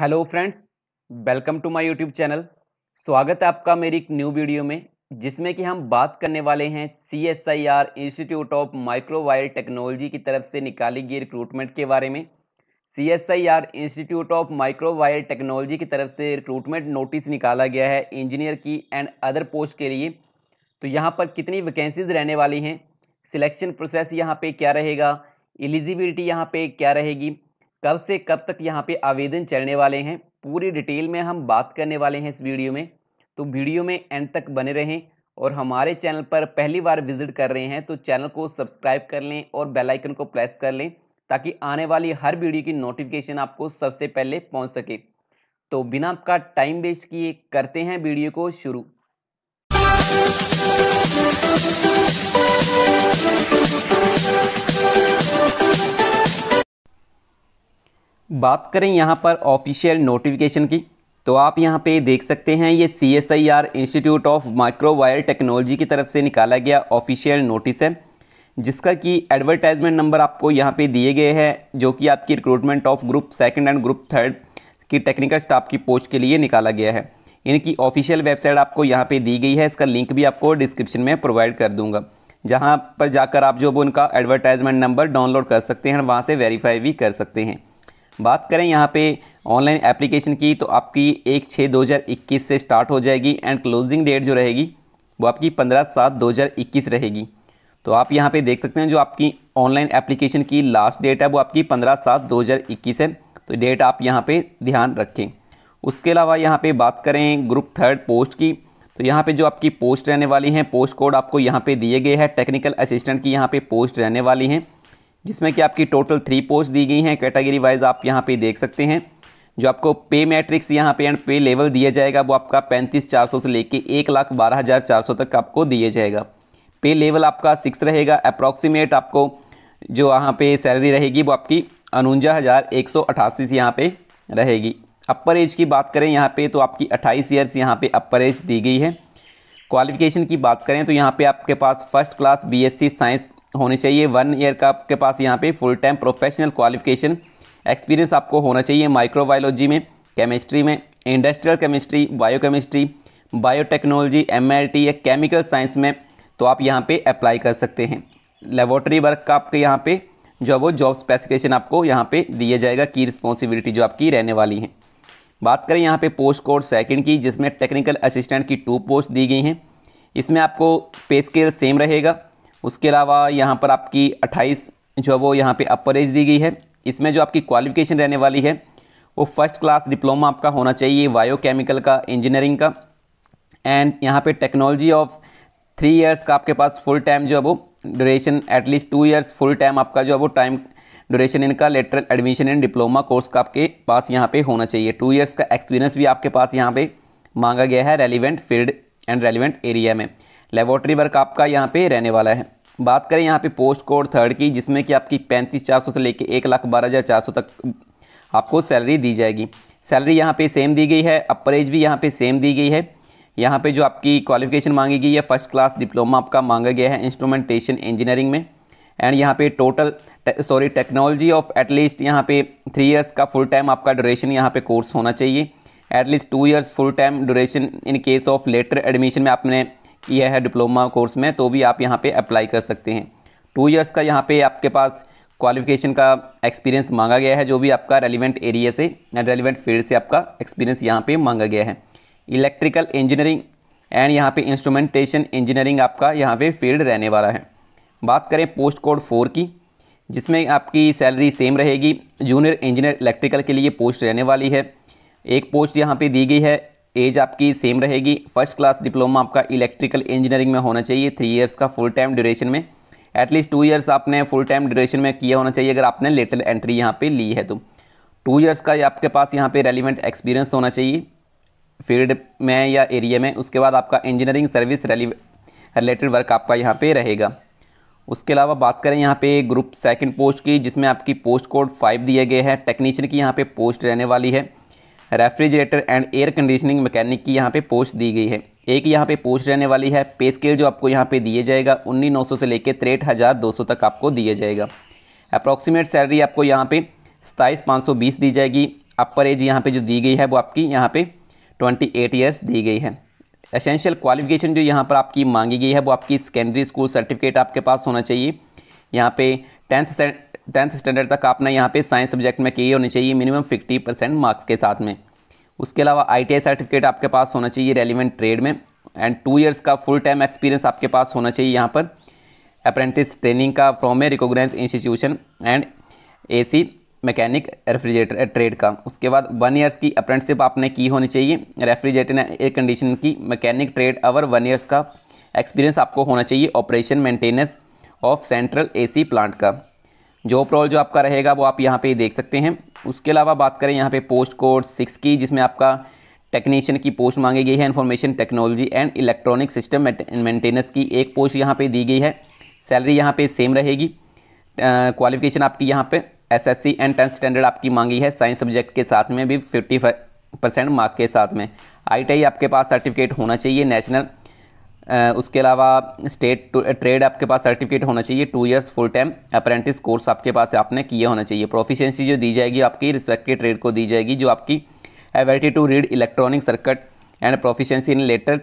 hello friends welcome to my YouTube channel स्वागत है आपका मेरी एक न्यू वीडियो में जिसमें कि हम बात करने वाले हैं C S I R institute of microbial technology की तरफ से निकाली गई रिक्रूटमेंट के बारे में C S I R institute of microbial technology की तरफ से रिक्रूटमेंट नोटिस निकाला गया है इंजीनियर की एंड अदर पोस्ट के लिए तो यहाँ पर कितनी वैकेंसीज रहने वाली हैं सिलेक्शन प्रोसेस यहाँ पर क्या रहेगा एलिजिबिलिटी यहाँ पर क्या रहेगी कब से कब तक यहाँ पे आवेदन चलने वाले हैं पूरी डिटेल में हम बात करने वाले हैं इस वीडियो में तो वीडियो में एंड तक बने रहें और हमारे चैनल पर पहली बार विजिट कर रहे हैं तो चैनल को सब्सक्राइब कर लें और बेल आइकन को प्रेस कर लें ताकि आने वाली हर वीडियो की नोटिफिकेशन आपको सबसे पहले पहुंच सके तो बिना आपका टाइम वेस्ट किए करते हैं वीडियो को शुरू बात करें यहाँ पर ऑफिशियल नोटिफिकेशन की तो आप यहाँ पे देख सकते हैं ये C S I R institute of microbial technology की तरफ से निकाला गया ऑफिशियल नोटिस है जिसका कि एडवर्टाइजमेंट नंबर आपको यहाँ पे दिए गए हैं जो कि आपकी recruitment of group second and group third की टेक्निकल स्टाफ की पोस्ट के लिए निकाला गया है इनकी ऑफिशियल वेबसाइट आपको यहाँ पर दी गई है इसका लिंक भी आपको डिस्क्रिप्शन में प्रोवाइड कर दूंगा जहाँ पर जाकर आप जो उनका एडवर्टाइजमेंट नंबर डाउनलोड कर सकते हैं वहाँ से वेरीफाई भी कर सकते हैं बात करें यहाँ पे ऑनलाइन एप्लीकेशन की तो आपकी एक छः दो हज़ार इक्कीस से स्टार्ट हो जाएगी एंड क्लोजिंग डेट जो रहेगी वो आपकी पंद्रह सात दो हज़ार इक्कीस रहेगी तो आप यहाँ पे देख सकते हैं जो आपकी ऑनलाइन एप्लीकेशन की लास्ट डेट है वो आपकी पंद्रह सात दो हज़ार इक्कीस है तो डेट आप यहाँ पर ध्यान रखें उसके अलावा यहाँ पर बात करें ग्रुप थर्ड पोस्ट की तो यहाँ पे जो आपकी पोस्ट रहने वाली हैं पोस्ट कोड आपको यहाँ पे दिए गए हैं टेक्निकल असिस्टेंट की यहाँ पे पोस्ट रहने वाली हैं जिसमें कि आपकी टोटल थ्री पोस्ट दी गई हैं कैटेगरी वाइज आप यहाँ पे देख सकते हैं जो आपको पे मैट्रिक्स यहाँ पे एंड पे लेवल दिया जाएगा वो आपका पैंतीस चार सौ से लेके एक लाख बारह हज़ार चार सौ तक आपको दिया जाएगा पे लेवल आपका सिक्स रहेगा अप्रॉक्सीमेट आपको जो यहाँ पे सैलरी रहेगी वो आपकी उनुंजा हज़ार एक सौ अठासी यहाँ पर रहेगी अपर एज की बात करें यहाँ पर तो आपकी अट्ठाईस ईयर्स यहाँ पर अपर एज दी गई है क्वालिफिकेशन की बात करें तो यहाँ पे आपके पास फर्स्ट क्लास बीएससी साइंस होनी चाहिए वन ईयर का आपके पास यहाँ पे full time professional qualification experience आपको होना चाहिए माइक्रोबायोलॉजी में केमिस्ट्री में industrial chemistry biochemistry biotechnology M या केमिकल साइंस में तो आप यहाँ पे अप्लाई कर सकते हैं लेबोरेटरी वर्क का आपके यहाँ पे जो वो जॉब स्पेसिफिकेशन आपको यहाँ पर दिया जाएगा की रिस्पॉन्सिबिलिटी जो आपकी रहने वाली है बात करें यहाँ पे पोस्ट कोड सेकंड की जिसमें टेक्निकल असिस्टेंट की टू पोस्ट दी गई हैं इसमें आपको पे स्केल सेम रहेगा उसके अलावा यहाँ पर आपकी अट्ठाईस जो है वो यहाँ पे अपर एज दी गई है इसमें जो आपकी क्वालिफिकेशन रहने वाली है वो फर्स्ट क्लास डिप्लोमा आपका होना चाहिए बायोकेमिकल का इंजीनियरिंग का एंड यहाँ पे टेक्नोलॉजी ऑफ थ्री इयर्स का आपके पास फुल टाइम जो है वो duration at least two years full time आपका जो है वो टाइम ड्यूरेशन इनका lateral admission and diploma course का आपके पास यहाँ पर होना चाहिए टू ईयर्स का एक्सपीरियंस भी आपके पास यहाँ पर मांगा गया है relevant field and relevant area में लेबोरेटरी वर्क आपका यहाँ पे रहने वाला है बात करें यहाँ पे पोस्ट कोड थर्ड की जिसमें कि आपकी पैंतीस चार सौ से लेकर एक लाख बारह हज़ार चार सौ तक आपको सैलरी दी जाएगी सैलरी यहाँ पे सेम दी गई है अपर एज भी यहाँ पे सेम दी गई है यहाँ पे जो आपकी क्वालिफिकेशन मांगी गई है फर्स्ट क्लास डिप्लोमा आपका मांगा गया है इंस्ट्रूमेंटेशन इंजीनियरिंग में एंड यहाँ पे total sorry technology of at least यहाँ पे थ्री ईयर्स का फुल टाइम आपका ड्यूरेशन यहाँ पे कोर्स होना चाहिए at least two years full time duration in case of later admission में आपने किया है डिप्लोमा कोर्स में तो भी आप यहाँ पे अप्लाई कर सकते हैं टू इयर्स का यहाँ पे आपके पास क्वालिफिकेशन का एक्सपीरियंस मांगा गया है जो भी आपका रेलिवेंट एरिया से रेलिवेंट फील्ड से आपका एक्सपीरियंस यहाँ पर मांगा गया है इलेक्ट्रिकल इंजीनियरिंग एंड यहाँ पे इंस्ट्रूमेंटेशन इंजीनियरिंग आपका यहाँ पे फील्ड रहने वाला है बात करें पोस्ट कोड फोर की जिसमें आपकी सैलरी सेम रहेगी जूनियर इंजीनियर इलेक्ट्रिकल के लिए पोस्ट रहने वाली है एक पोस्ट यहाँ पे दी गई है एज आपकी सेम रहेगी फर्स्ट क्लास डिप्लोमा आपका इलेक्ट्रिकल इंजीनियरिंग में होना चाहिए थ्री ईयर्स का फुल टाइम ड्यूरेशन में एटलीस्ट टू ईयर्स आपने फुल टाइम ड्यूरेशन में किया होना चाहिए अगर आपने लेटल एंट्री यहाँ पे ली है तो टू ईयर्स का आपके पास यहाँ पे रेलिवेंट एक्सपीरियंस होना चाहिए फील्ड में या एरिया में उसके बाद आपका इंजीनियरिंग सर्विस रिलेटेड वर्क आपका यहाँ पे रहेगा उसके अलावा बात करें यहाँ पे ग्रुप सेकंड पोस्ट की जिसमें आपकी पोस्ट कोड फाइव दिए गए हैं टेक्नीशियन की यहाँ पे पोस्ट रहने वाली है refrigerator and air conditioning mechanic की यहाँ पे पोस्ट दी गई है एक यहाँ पे पोस्ट रहने वाली है पे स्केल जो आपको यहाँ पे दिए जाएगा उन्नीस नौ सौ से लेकर तिरठ हज़ार दो सौ तक आपको दिया जाएगा अप्रॉक्सीमेट सैलरी आपको यहाँ पे सताईस पाँच सौ बीस दी जाएगी अपर एज यहाँ पे जो दी गई है वो आपकी यहाँ पे ट्वेंटी एट ईयर्स दी गई है एसेंशियल क्वालिफिकेशन जो यहाँ पर आपकी मांगी गई है वो आपकी सेकेंडरी स्कूल सर्टिफिकेट आपके पास होना चाहिए यहाँ पे टेंथ टेंथ स्टैंडर्ड तक आपने यहाँ पे साइंस सब्जेक्ट में की होनी चाहिए मिनिमम फिफ्टी परसेंट मार्क्स के साथ में उसके अलावा आई सर्टिफिकेट आपके पास होना चाहिए रेलिवेंट ट्रेड में एंड टू ईयर्स का फुल टाइम एक्सपीरियंस आपके पास होना चाहिए यहाँ पर अप्रेंटिस ट्रेनिंग का from a recognise institution and a mechanic refrigerator trade का उसके बाद वन ईयर्स की अप्रेंटिसिप आपने की होनी चाहिए रेफ्रिजरेटर एंड एयर कंडीशन की mechanic trade our one years का एक्सपीरियंस आपको होना चाहिए operation maintenance of central AC plant का जॉब प्रॉल जो आपका रहेगा वो आप यहाँ पे देख सकते हैं उसके अलावा बात करें यहाँ पे पोस्ट कोड सिक्स की जिसमें आपका टेक्नीशियन की पोस्ट मांगी गई है information technology and electronic system maintenance की एक पोस्ट यहाँ पे दी गई है सैलरी यहाँ पे सेम रहेगी क्वालिफिकेशन आपकी यहाँ पे एसएससी एंड टेंथ स्टैंडर्ड आपकी मांगी है साइंस सब्जेक्ट के साथ में भी फिफ्टी परसेंट मार्क के साथ में आई आपके पास सर्टिफिकेट होना चाहिए नेशनल उसके अलावा स्टेट ट्रेड आपके पास सर्टिफिकेट होना चाहिए two years full time apprentice course आपके पास आपने किए होना चाहिए प्रोफिशेंसी जो दी जाएगी आपकी रिस्पेक्टिव ट्रेड को दी जाएगी जो आपकी ability to read electronic circuit and proficiency in later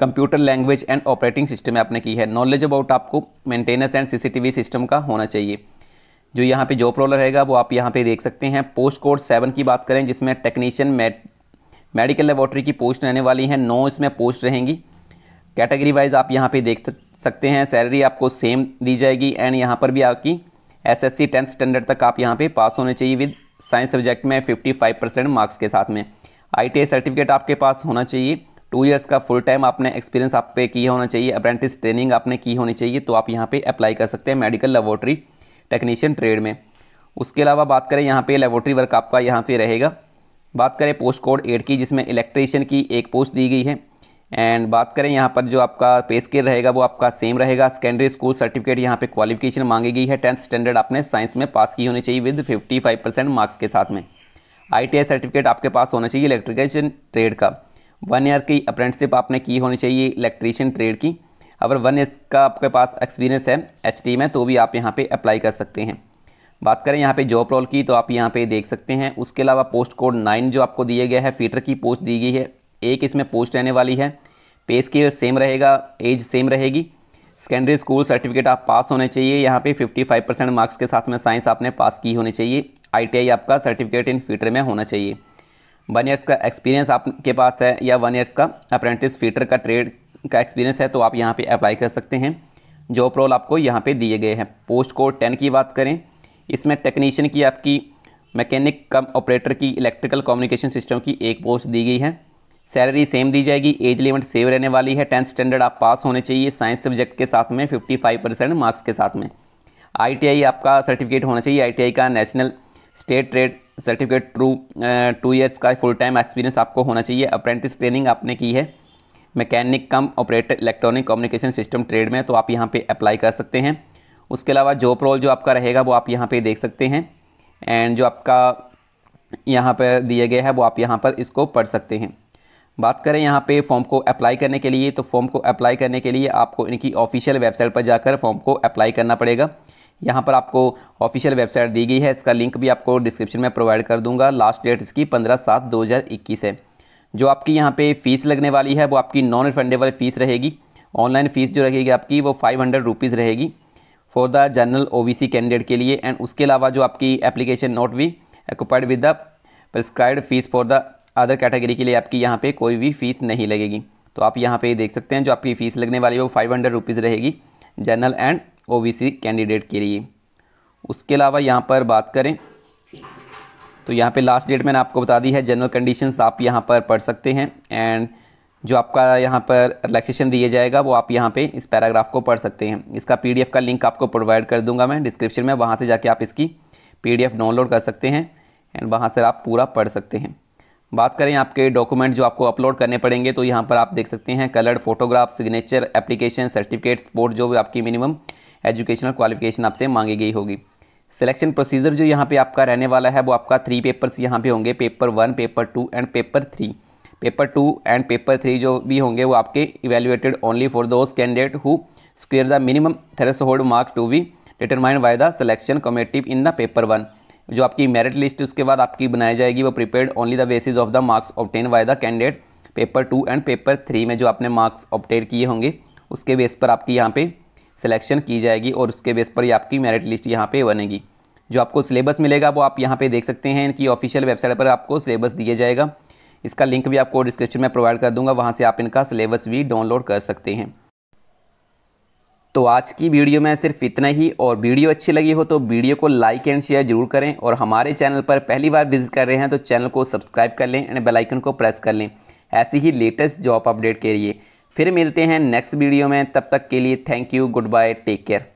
computer language and operating system आपने की है नॉलेज अबाउट आपको मेंटेनेंस एंड सीसीटीवी सिस्टम का होना चाहिए जो यहाँ पे जॉब रोल रहेगा वो आप यहाँ पे देख सकते हैं पोस्ट कोड सेवन की बात करें जिसमें टेक्नीशियन मेडिकल लेबॉर्ट्री की पोस्ट रहने वाली है नौ इसमें पोस्ट रहेंगी कैटेगरी वाइज आप यहाँ पे देख सकते हैं सैलरी आपको सेम दी जाएगी एंड यहाँ पर भी आपकी एसएससी टेंथ स्टैंडर्ड तक आप यहाँ पे पास होने चाहिए विद साइंस सब्जेक्ट में 55 परसेंट मार्क्स के साथ में आई सर्टिफिकेट आपके पास होना चाहिए टू इयर्स का फुल टाइम आपने एक्सपीरियंस आप पे किया होना चाहिए अप्रेंटिस ट्रेनिंग आपने की होनी चाहिए तो आप यहाँ पर अप्लाई कर सकते हैं मेडिकल लेबोरेटरी टेक्नीशियन ट्रेड में उसके अलावा बात करें यहाँ पर लेबोरेटरी वर्क आपका यहाँ पर रहेगा बात करें पोस्ट कोड एड की जिसमें इलेक्ट्रीशियन की एक पोस्ट दी गई है एंड बात करें यहाँ पर जो आपका पे स्केल रहेगा वो आपका सेम रहेगा सेकेंडरी स्कूल सर्टिफिकेट यहाँ पे क्वालिफिकेशन मांगी गई है टेंथ स्टैंडर्ड आपने साइंस में पास की होनी चाहिए विद 55 परसेंट मार्क्स के साथ में आईटीआई सर्टिफिकेट आपके पास होना चाहिए इलेक्ट्रिकेशन ट्रेड का वन ईयर की अप्रेंटिसिप आपने की होनी चाहिए इलेक्ट्रीशियन ट्रेड की अगर वन ईयर का आपके पास एक्सपीरियंस है एच में तो भी आप यहाँ पर अप्लाई कर सकते हैं बात करें यहाँ पे जॉब रोल की तो आप यहाँ पे देख सकते हैं उसके अलावा पोस्ट कोड नाइन जो आपको दिया गया है फीटर की पोस्ट दी गई है एक इसमें पोस्ट रहने वाली है पे स्केल सेम रहेगा एज सेम रहेगी सेकेंडरी स्कूल सर्टिफिकेट आप पास होने चाहिए यहाँ पे 55 परसेंट मार्क्स के साथ में साइंस आपने पास की होनी चाहिए आईटीआई आपका सर्टिफिकेट इन फीटर में होना चाहिए वन ईयर्स का एक्सपीरियंस आपके पास है या वन ईयर्स का अप्रेंटिस फीटर का ट्रेड का एक्सपीरियंस है तो आप यहाँ पे अप्लाई कर सकते हैं जॉब रोल आपको यहाँ पे दिए गए हैं पोस्ट कोड टेन की बात करें इसमें टेक्नीशियन की आपकी मैकेनिक कम ऑपरेटर की इलेक्ट्रिकल कम्युनिकेशन सिस्टम की एक पोस्ट दी गई है सैलरी सेम दी जाएगी एज लिमिट सेव रहने वाली है टेंथ स्टैंडर्ड आप पास होने चाहिए साइंस सब्जेक्ट के साथ में 55 परसेंट मार्क्स के साथ में आईटीआई आपका सर्टिफिकेट होना चाहिए आईटीआई का national state trade certificate through two years का फुल टाइम एक्सपीरियंस आपको होना चाहिए अप्रेंटिस ट्रेनिंग आपने की है mechanic cum operator electronic communication system trade में तो आप यहाँ पर अप्लाई कर सकते हैं उसके अलावा जॉब रोल जो आपका रहेगा वो आप यहाँ पर देख सकते हैं एंड जो आपका यहाँ पर दिया गया है वो आप यहाँ पर इसको पढ़ सकते हैं बात करें यहाँ पे फॉर्म को अप्लाई करने के लिए तो फॉर्म को अप्लाई करने के लिए आपको इनकी ऑफिशियल वेबसाइट पर जाकर फॉर्म को अप्लाई करना पड़ेगा यहाँ पर आपको ऑफिशियल वेबसाइट दी गई है इसका लिंक भी आपको डिस्क्रिप्शन में प्रोवाइड कर दूंगा लास्ट डेट इसकी पंद्रह सात दो हज़ार इक्कीस है जो आपकी यहाँ पे फ़ीस लगने वाली है वो आपकी नॉन रिफंडेबल फ़ीस रहेगी ऑनलाइन फ़ीस जो रहेगी आपकी वो फाइव हंड्रेड रुपीज़ रहेगी for the general O candidate के लिए एंड उसके अलावा जो आपकी एप्लीकेशन नोट भी expired with the prescribe fees for the other category के लिए आपकी यहाँ पे कोई भी फ़ीस नहीं लगेगी तो आप यहाँ पे देख सकते हैं जो आपकी फ़ीस लगने वाली है वो फाइव हंड्रेड रुपीज़ रहेगी जनरल एंड ओ कैंडिडेट के लिए उसके अलावा यहाँ पर बात करें तो यहाँ पर लास्ट डेट मैंने आपको बता दी है जनरल कंडीशन आप यहाँ पर पढ़ सकते हैं एंड जो आपका यहाँ पर रिलैक्सेशन दिया जाएगा वो आप यहाँ पे इस पैराग्राफ को पढ़ सकते हैं इसका पीडीएफ का लिंक आपको प्रोवाइड कर दूंगा मैं डिस्क्रिप्शन में वहाँ से जाके आप इसकी पीडीएफ डाउनलोड कर सकते हैं एंड वहाँ से आप पूरा पढ़ सकते हैं बात करें आपके डॉक्यूमेंट जो आपको अपलोड करने पड़ेंगे तो यहाँ पर आप देख सकते हैं coloured photograph signature application certificate sport जो भी आपकी मिनिमम एजुकेशनल क्वालिफिकेशन आपसे मांगी गई होगी सिलेक्शन प्रोसीजर जो यहाँ पे आपका रहने वाला है वो आपका थ्री पेपर्स यहाँ पे होंगे paper one paper two and paper three paper two and paper three जो भी होंगे वो आपके evaluated only for those candidate who secure the minimum threshold mark to be determined by the selection committee in the paper one जो आपकी merit list उसके बाद आपकी बनाई जाएगी वो prepared only the basis of the marks obtain by the candidate paper two and paper three में जो आपने मार्क्स ऑप्टेन किए होंगे उसके बेस पर आपकी यहाँ पे सिलेक्शन की जाएगी और उसके बेस पर ही आपकी मेरिट लिस्ट यहाँ पे बनेगी जो आपको सिलेबस मिलेगा वो आप यहाँ पे देख सकते हैं इनकी ऑफिशियल वेबसाइट पर आपको सिलेबस दिया जाएगा इसका लिंक भी आपको डिस्क्रिप्शन में प्रोवाइड कर दूंगा वहाँ से आप इनका सिलेबस भी डाउनलोड कर सकते हैं तो आज की वीडियो में सिर्फ इतना ही और वीडियो अच्छी लगी हो तो वीडियो को लाइक एंड शेयर जरूर करें और हमारे चैनल पर पहली बार विजिट कर रहे हैं तो चैनल को सब्सक्राइब कर लें एंड बेलाइकन को प्रेस कर लें ऐसी ही लेटेस्ट जॉब अपडेट के लिए फिर मिलते हैं नेक्स्ट वीडियो में तब तक के लिए thank you good bye take care